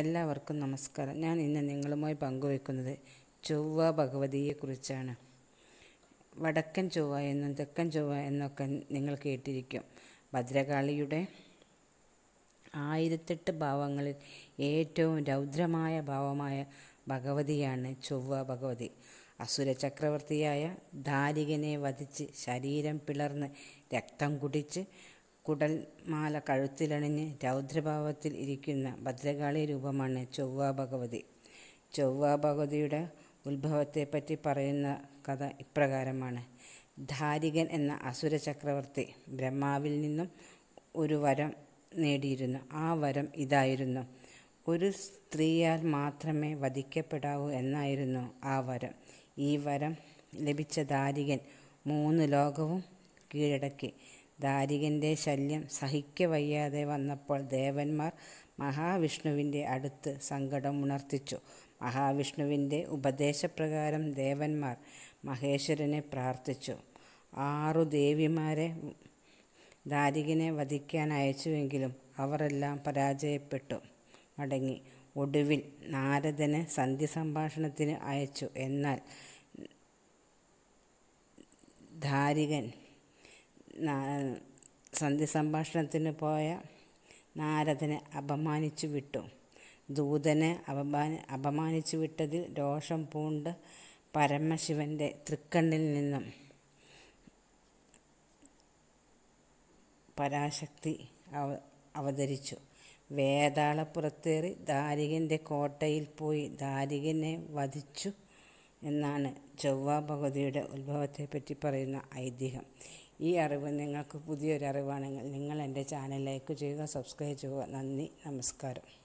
എല്ലാവർക്കും നമസ്കാരം ഞാൻ ഇന്ന് നിങ്ങളുമായി പങ്കുവയ്ക്കുന്നത് ചൊവ്വ ഭഗവതിയെക്കുറിച്ചാണ് വടക്കൻ ചൊവ്വ എന്നും തെക്കൻ ചൊവ്വ എന്നൊക്കെ നിങ്ങൾ കേട്ടിരിക്കും ഭദ്രകാളിയുടെ ആയിരത്തെട്ട് ഭാവങ്ങളിൽ ഏറ്റവും രൗദ്രമായ ഭാവമായ ഭഗവതിയാണ് ചൊവ്വ ഭഗവതി അസുര ചക്രവർത്തിയായ ധാരികനെ വധിച്ച് ശരീരം പിളർന്ന് രക്തം കുടിച്ച് കുടൽ മാല കഴുത്തിലണിഞ്ഞ് രൗദ്രഭാവത്തിൽ ഇരിക്കുന്ന ഭദ്രകാളി രൂപമാണ് ചൊവ്വാ ഭഗവതി ചൊവ്വാ ഭഗവതിയുടെ ഉത്ഭവത്തെപ്പറ്റി പറയുന്ന കഥ ഇപ്രകാരമാണ് ധാരികൻ എന്ന അസുര ചക്രവർത്തി ബ്രഹ്മാവിൽ നിന്നും ഒരു വരം നേടിയിരുന്നു ആ വരം ഇതായിരുന്നു ഒരു സ്ത്രീയാൽ മാത്രമേ വധിക്കപ്പെടാവൂ എന്നായിരുന്നു ആ വരം ഈ വരം ലഭിച്ച ധാരികൻ മൂന്ന് ലോകവും കീഴടക്കി ദാരികൻ്റെ ശല്യം സഹിക്കവയ്യാതെ വന്നപ്പോൾ ദേവന്മാർ മഹാവിഷ്ണുവിൻ്റെ അടുത്ത് സങ്കടം ഉണർത്തിച്ചു മഹാവിഷ്ണുവിൻ്റെ ഉപദേശപ്രകാരം ദേവന്മാർ മഹേശ്വരനെ പ്രാർത്ഥിച്ചു ആറു ദേവിമാരെ ദാരികനെ വധിക്കാൻ അയച്ചുവെങ്കിലും അവരെല്ലാം പരാജയപ്പെട്ടു മടങ്ങി ഒടുവിൽ നാരദനെ സന്ധി സംഭാഷണത്തിന് അയച്ചു എന്നാൽ ധാരികൻ സന്ധി സംഭാഷണത്തിന് പോയ നാരദനെ അപമാനിച്ചു വിട്ടു ദൂതനെ അപമാനി അപമാനിച്ചു വിട്ടതിൽ രോഷം പൂണ്ട് പരമശിവൻ്റെ തൃക്കണ്ണിൽ നിന്നും പരാശക്തി അവ അവതരിച്ചു വേതാളപ്പുറത്തേറി ദാരികൻ്റെ കോട്ടയിൽ പോയി ദാരികനെ വധിച്ചു എന്നാണ് ചൊവ്വ ഭഗവതിയുടെ ഉത്ഭവത്തെപ്പറ്റി പറയുന്ന ഐതിഹ്യം ഈ അറിവ് നിങ്ങൾക്ക് പുതിയൊരറിവാണെങ്കിൽ നിങ്ങൾ എൻ്റെ ചാനൽ ലൈക്ക് ചെയ്യുക സബ്സ്ക്രൈബ് ചെയ്യുക നന്ദി നമസ്കാരം